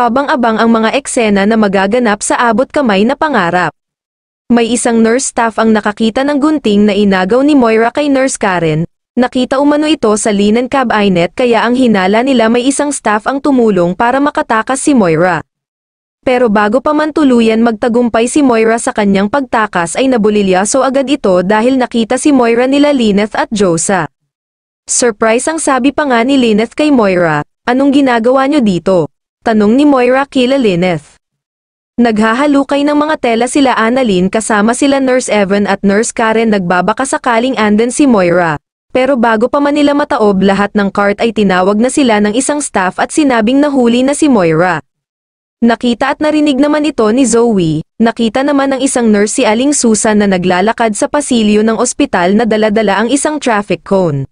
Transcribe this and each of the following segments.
Kabang-abang ang mga eksena na magaganap sa abot kamay na pangarap. May isang nurse staff ang nakakita ng gunting na inagaw ni Moira kay Nurse Karen. Nakita umano ito sa linen cabinet kaya ang hinala nila may isang staff ang tumulong para makatakas si Moira. Pero bago pa man tuluyan magtagumpay si Moira sa kanyang pagtakas ay nabulilyaso agad ito dahil nakita si Moira nila Lineth at Josa. Surprise ang sabi pa nga ni Lineth kay Moira, anong ginagawa niyo dito? Tanong ni Moira kila Lineth. Naghahalukay ng mga tela sila Annalyn kasama sila Nurse Evan at Nurse Karen nagbabaka sakaling anden si Moira. Pero bago pa man nila mataob lahat ng cart ay tinawag na sila ng isang staff at sinabing nahuli na si Moira. Nakita at narinig naman ito ni Zoe, nakita naman ng isang nurse si Aling Susan na naglalakad sa pasilyo ng ospital na daladala ang isang traffic cone.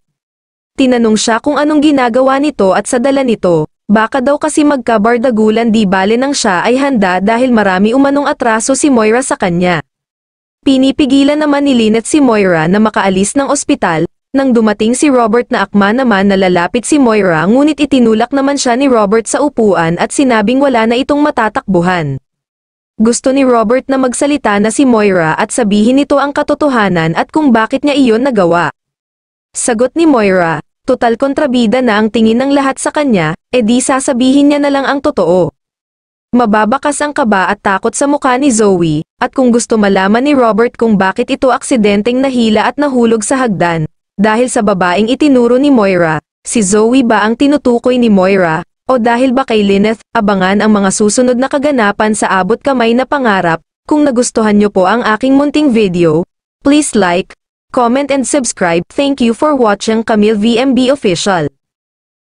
Tinanong siya kung anong ginagawa nito at sa dala nito, Baka daw kasi magkabardagulan di bale nang siya ay handa dahil marami umanong atraso si Moira sa kanya. Pinipigilan naman ni Lynette si Moira na makaalis ng ospital, nang dumating si Robert na akma naman nalalapit si Moira ngunit itinulak naman siya ni Robert sa upuan at sinabing wala na itong matatakbuhan. Gusto ni Robert na magsalita na si Moira at sabihin nito ang katotohanan at kung bakit niya iyon nagawa. Sagot ni Moira, Total kontrabida na ang tingin ng lahat sa kanya, edi eh sasabihin niya na lang ang totoo. Mababakas ang kaba at takot sa mukha ni Zoe, at kung gusto malaman ni Robert kung bakit ito aksidenteng nahila at nahulog sa hagdan, dahil sa babaeng itinuro ni Moira, si Zoe ba ang tinutukoy ni Moira, o dahil ba kay Lineth, abangan ang mga susunod na kaganapan sa abot kamay na pangarap, kung nagustuhan niyo po ang aking munting video, please like, comment and subscribe. Thank you for watching Camille VMB Official.